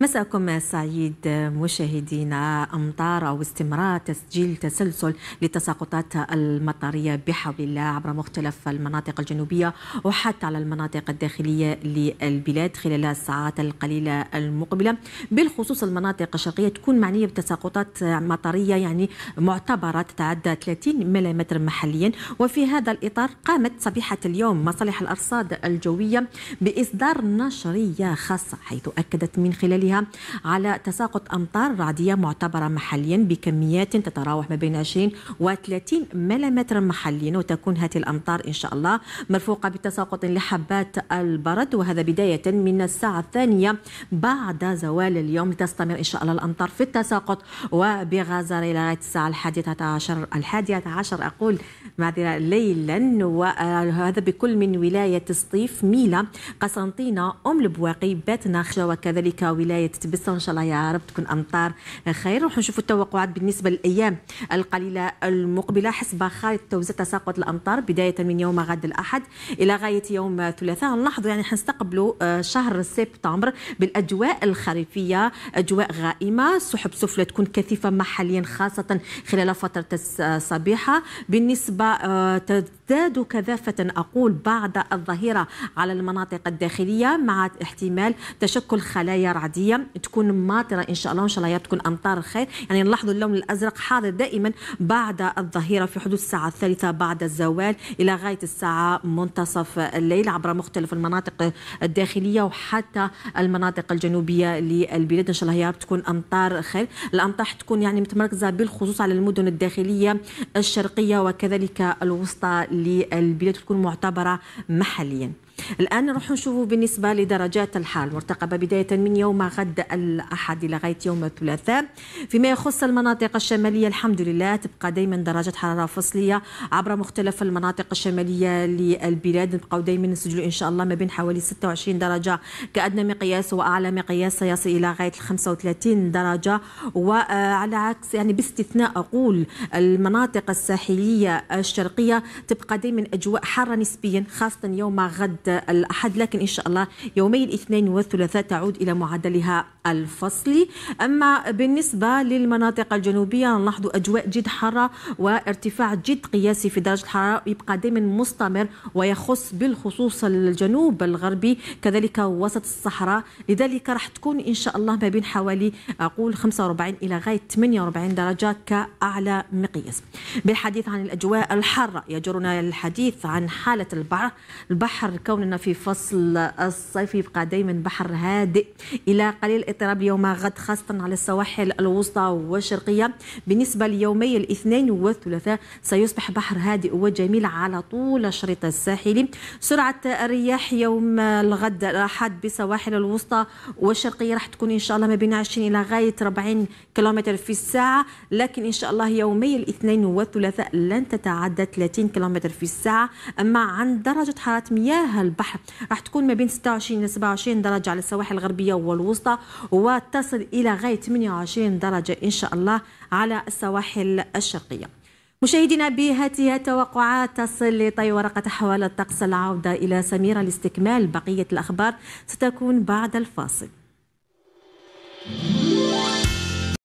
مساكم سعيد مشاهدينا امطار او استمرار تسجيل تسلسل للتساقطات المطريه بحول الله عبر مختلف المناطق الجنوبيه وحتى على المناطق الداخليه للبلاد خلال الساعات القليله المقبله بالخصوص المناطق الشرقيه تكون معنيه بتساقطات مطريه يعني معتبره تتعدى 30 ملم محليا وفي هذا الاطار قامت صبيحه اليوم مصالح الارصاد الجويه باصدار نشريه خاصه حيث اكدت من خلال وتأثيرها على تساقط أمطار رعدية معتبرة محليا بكميات تتراوح ما بين 20 و 30 ملم محليا وتكون هذه الأمطار إن شاء الله مرفوقة بتساقط لحبات البرد وهذا بداية من الساعة الثانية بعد زوال اليوم لتستمر إن شاء الله الأمطار في التساقط وبغازة إلى الساعة الحادية عشر الحادية عشر أقول معذرة ليلا وهذا بكل من ولاية سطيف ميلا قسنطينة أم البواقي باتناخشة وكذلك ولاية الولايه تتبسى وان شاء الله يا رب تكون امطار خير نروح نشوفوا التوقعات بالنسبه للايام القليله المقبله حسب خارطه توزيع تساقط الامطار بدايه من يوم غد الاحد الى غايه يوم الثلاثاء نلاحظوا يعني حنستقبلوا آه، شهر سبتمبر بالاجواء الخريفيه اجواء غائمه سحب سفلى تكون كثيفه محليا خاصه خلال فتره الصبيحه آه، بالنسبه آه، تزداد كثافة أقول بعد الظهيرة على المناطق الداخلية مع احتمال تشكل خلايا رعدية تكون ماطرة إن شاء الله إن شاء الله تكون أمطار خير يعني نلاحظ اللون الأزرق حاضر دائما بعد الظهيرة في حدود الساعة الثالثة بعد الزوال إلى غاية الساعة منتصف الليل عبر مختلف المناطق الداخلية وحتى المناطق الجنوبية للبلاد إن شاء الله يا رب تكون أمطار خير الأمطار تكون يعني متمركزة بالخصوص على المدن الداخلية الشرقية وكذلك الوسطى للبلاد تكون معتبره محليا الآن نروح نشوف بالنسبة لدرجات الحال مرتقبة بداية من يوم غد الأحد لغاية يوم الثلاثاء فيما يخص المناطق الشمالية الحمد لله تبقى دائما درجة حرارة فصلية عبر مختلف المناطق الشمالية للبلاد نبقاو دائما نسجلوا إن شاء الله ما بين حوالي 26 درجة كأدنى مقياس وأعلى مقياس سيصل إلى غاية 35 درجة وعلى عكس يعني باستثناء أقول المناطق الساحلية الشرقية تبقى دائما أجواء حارة نسبيا خاصة يوم غد الأحد لكن إن شاء الله يومي الاثنين والثلاثاء تعود إلى معدلها الفصلي أما بالنسبة للمناطق الجنوبية نلاحظ أجواء جد حارة وارتفاع جد قياسي في درجة الحرارة يبقى دائما مستمر ويخص بالخصوص الجنوب الغربي كذلك وسط الصحراء لذلك راح تكون إن شاء الله ما بين حوالي أقول 45 إلى غاية 48 درجة كأعلى مقياس بالحديث عن الأجواء الحارة يجرنا الحديث عن حالة البحر البحر كون كنا في فصل الصيف يبقى دائما بحر هادئ الى قليل اضطراب يوم غد خاصه على السواحل الوسطى والشرقيه بالنسبه ليومي الاثنين والثلاثاء سيصبح بحر هادئ وجميل على طول الشريط الساحلي سرعه الرياح يوم الغد الاحد بسواحل الوسطى والشرقيه راح تكون ان شاء الله ما بين 20 الى غايه 40 كيلومتر في الساعه لكن ان شاء الله يومي الاثنين والثلاثاء لن تتعدى 30 كيلومتر في الساعه اما عن درجه حراره مياه البحر راح تكون ما بين 26 إلى 27 درجة على السواحل الغربية والوسطى وتصل إلى غاية 28 درجة إن شاء الله على السواحل الشرقية مشاهدينا بهذه التوقعات تصل لطي ورقة أحوال الطقس العودة إلى سميرة لاستكمال بقية الأخبار ستكون بعد الفاصل